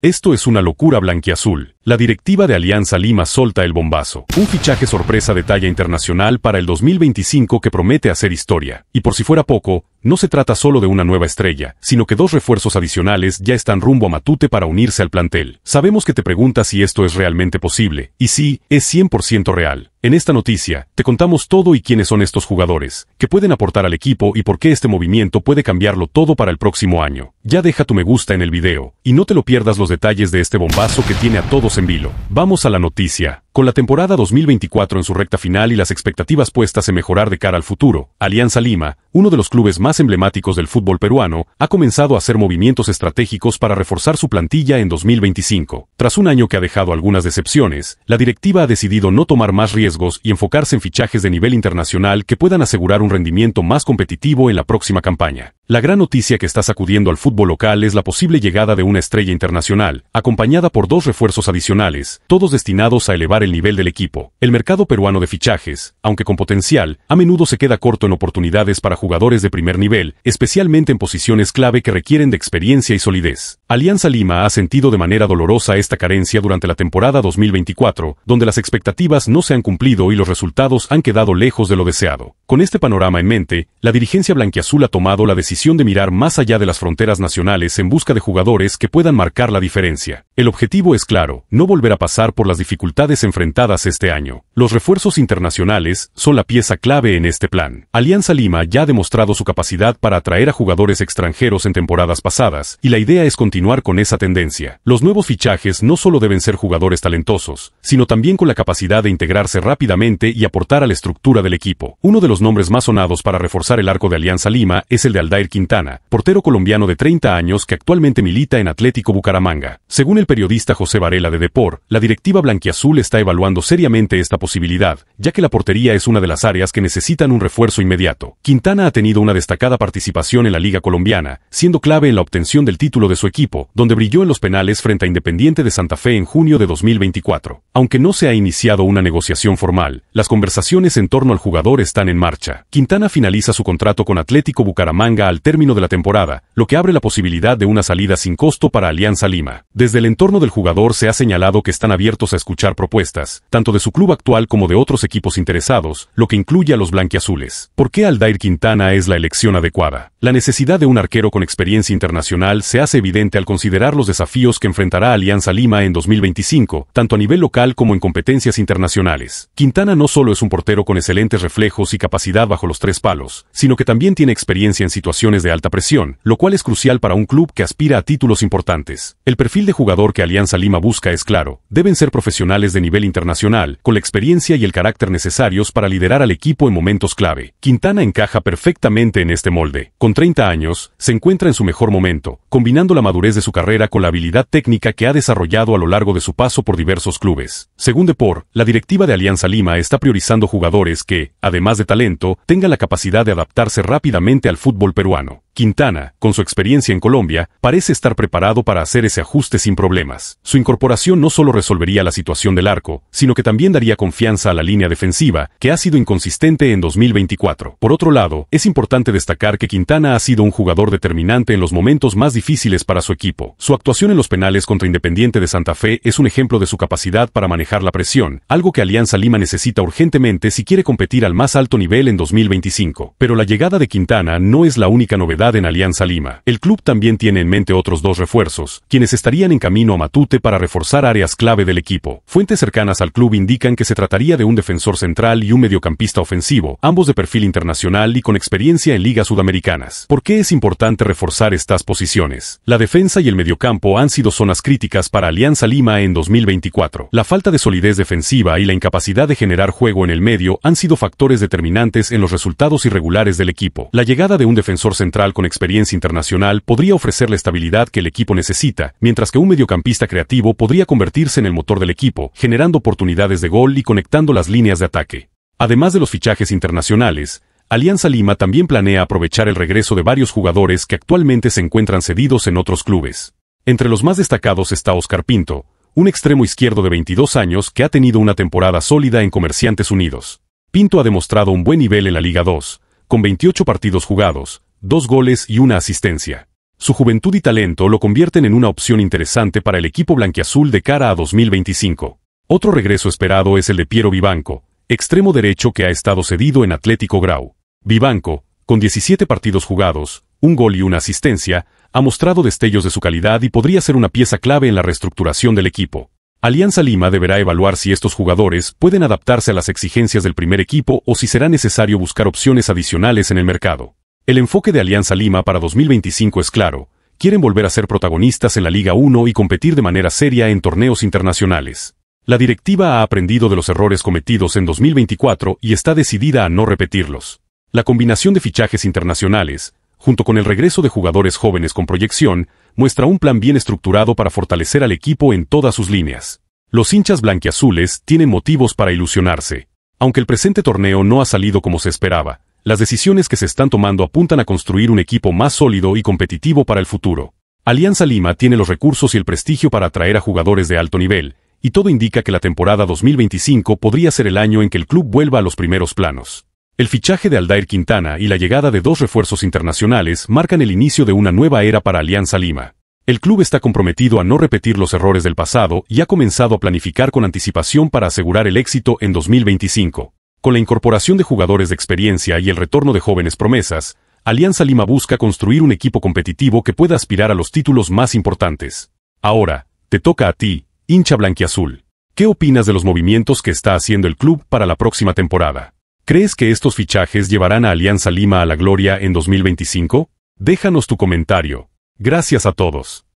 Esto es una locura blanquiazul. La directiva de Alianza Lima solta el bombazo. Un fichaje sorpresa de talla internacional para el 2025 que promete hacer historia. Y por si fuera poco, no se trata solo de una nueva estrella, sino que dos refuerzos adicionales ya están rumbo a Matute para unirse al plantel. Sabemos que te preguntas si esto es realmente posible, y sí, es 100% real. En esta noticia, te contamos todo y quiénes son estos jugadores, que pueden aportar al equipo y por qué este movimiento puede cambiarlo todo para el próximo año. Ya deja tu me gusta en el video, y no te lo pierdas los detalles de este bombazo que tiene a todos en vilo. Vamos a la noticia. Con la temporada 2024 en su recta final y las expectativas puestas en mejorar de cara al futuro, Alianza Lima, uno de los clubes más emblemáticos del fútbol peruano, ha comenzado a hacer movimientos estratégicos para reforzar su plantilla en 2025. Tras un año que ha dejado algunas decepciones, la directiva ha decidido no tomar más riesgos riesgos y enfocarse en fichajes de nivel internacional que puedan asegurar un rendimiento más competitivo en la próxima campaña. La gran noticia que está sacudiendo al fútbol local es la posible llegada de una estrella internacional, acompañada por dos refuerzos adicionales, todos destinados a elevar el nivel del equipo. El mercado peruano de fichajes, aunque con potencial, a menudo se queda corto en oportunidades para jugadores de primer nivel, especialmente en posiciones clave que requieren de experiencia y solidez. Alianza Lima ha sentido de manera dolorosa esta carencia durante la temporada 2024, donde las expectativas no se han cumplido y los resultados han quedado lejos de lo deseado. Con este panorama en mente, la dirigencia blanquiazul ha tomado la decisión de mirar más allá de las fronteras nacionales en busca de jugadores que puedan marcar la diferencia. El objetivo es claro, no volver a pasar por las dificultades enfrentadas este año. Los refuerzos internacionales son la pieza clave en este plan. Alianza Lima ya ha demostrado su capacidad para atraer a jugadores extranjeros en temporadas pasadas, y la idea es continuar con esa tendencia. Los nuevos fichajes no solo deben ser jugadores talentosos, sino también con la capacidad de integrarse rápidamente y aportar a la estructura del equipo. Uno de los nombres más sonados para reforzar el arco de Alianza Lima es el de Aldair Quintana, portero colombiano de 30 años que actualmente milita en Atlético Bucaramanga. Según el periodista José Varela de Depor, la directiva blanquiazul está evaluando seriamente esta posibilidad, ya que la portería es una de las áreas que necesitan un refuerzo inmediato. Quintana ha tenido una destacada participación en la Liga Colombiana, siendo clave en la obtención del título de su equipo, donde brilló en los penales frente a Independiente de Santa Fe en junio de 2024. Aunque no se ha iniciado una negociación formal, las conversaciones en torno al jugador están en marcha marcha. Quintana finaliza su contrato con Atlético Bucaramanga al término de la temporada, lo que abre la posibilidad de una salida sin costo para Alianza Lima. Desde el entorno del jugador se ha señalado que están abiertos a escuchar propuestas, tanto de su club actual como de otros equipos interesados, lo que incluye a los blanquiazules. ¿Por qué Aldair Quintana es la elección adecuada? La necesidad de un arquero con experiencia internacional se hace evidente al considerar los desafíos que enfrentará Alianza Lima en 2025, tanto a nivel local como en competencias internacionales. Quintana no solo es un portero con excelentes reflejos y capacidades bajo los tres palos, sino que también tiene experiencia en situaciones de alta presión, lo cual es crucial para un club que aspira a títulos importantes. El perfil de jugador que Alianza Lima busca es claro, deben ser profesionales de nivel internacional, con la experiencia y el carácter necesarios para liderar al equipo en momentos clave. Quintana encaja perfectamente en este molde. Con 30 años, se encuentra en su mejor momento, combinando la madurez de su carrera con la habilidad técnica que ha desarrollado a lo largo de su paso por diversos clubes. Según Depor, la directiva de Alianza Lima está priorizando jugadores que, además de talento, tenga la capacidad de adaptarse rápidamente al fútbol peruano. Quintana, con su experiencia en Colombia, parece estar preparado para hacer ese ajuste sin problemas. Su incorporación no solo resolvería la situación del arco, sino que también daría confianza a la línea defensiva, que ha sido inconsistente en 2024. Por otro lado, es importante destacar que Quintana ha sido un jugador determinante en los momentos más difíciles para su equipo. Su actuación en los penales contra Independiente de Santa Fe es un ejemplo de su capacidad para manejar la presión, algo que Alianza Lima necesita urgentemente si quiere competir al más alto nivel en 2025. Pero la llegada de Quintana no es la única novedad en Alianza Lima. El club también tiene en mente otros dos refuerzos, quienes estarían en camino a Matute para reforzar áreas clave del equipo. Fuentes cercanas al club indican que se trataría de un defensor central y un mediocampista ofensivo, ambos de perfil internacional y con experiencia en ligas sudamericanas. ¿Por qué es importante reforzar estas posiciones? La defensa y el mediocampo han sido zonas críticas para Alianza Lima en 2024. La falta de solidez defensiva y la incapacidad de generar juego en el medio han sido factores determinantes en los resultados irregulares del equipo. La llegada de un defensor central con experiencia internacional podría ofrecer la estabilidad que el equipo necesita, mientras que un mediocampista creativo podría convertirse en el motor del equipo, generando oportunidades de gol y conectando las líneas de ataque. Además de los fichajes internacionales, Alianza Lima también planea aprovechar el regreso de varios jugadores que actualmente se encuentran cedidos en otros clubes. Entre los más destacados está Oscar Pinto, un extremo izquierdo de 22 años que ha tenido una temporada sólida en Comerciantes Unidos. Pinto ha demostrado un buen nivel en la Liga 2, con 28 partidos jugados, dos goles y una asistencia. Su juventud y talento lo convierten en una opción interesante para el equipo blanquiazul de cara a 2025. Otro regreso esperado es el de Piero Vivanco, extremo derecho que ha estado cedido en Atlético Grau. Vivanco, con 17 partidos jugados, un gol y una asistencia, ha mostrado destellos de su calidad y podría ser una pieza clave en la reestructuración del equipo. Alianza Lima deberá evaluar si estos jugadores pueden adaptarse a las exigencias del primer equipo o si será necesario buscar opciones adicionales en el mercado. El enfoque de Alianza Lima para 2025 es claro, quieren volver a ser protagonistas en la Liga 1 y competir de manera seria en torneos internacionales. La directiva ha aprendido de los errores cometidos en 2024 y está decidida a no repetirlos. La combinación de fichajes internacionales, junto con el regreso de jugadores jóvenes con proyección, muestra un plan bien estructurado para fortalecer al equipo en todas sus líneas. Los hinchas blanquiazules tienen motivos para ilusionarse. Aunque el presente torneo no ha salido como se esperaba, las decisiones que se están tomando apuntan a construir un equipo más sólido y competitivo para el futuro. Alianza Lima tiene los recursos y el prestigio para atraer a jugadores de alto nivel, y todo indica que la temporada 2025 podría ser el año en que el club vuelva a los primeros planos. El fichaje de Aldair Quintana y la llegada de dos refuerzos internacionales marcan el inicio de una nueva era para Alianza Lima. El club está comprometido a no repetir los errores del pasado y ha comenzado a planificar con anticipación para asegurar el éxito en 2025. Con la incorporación de jugadores de experiencia y el retorno de jóvenes promesas, Alianza Lima busca construir un equipo competitivo que pueda aspirar a los títulos más importantes. Ahora, te toca a ti, hincha blanquiazul. ¿Qué opinas de los movimientos que está haciendo el club para la próxima temporada? ¿Crees que estos fichajes llevarán a Alianza Lima a la gloria en 2025? Déjanos tu comentario. Gracias a todos.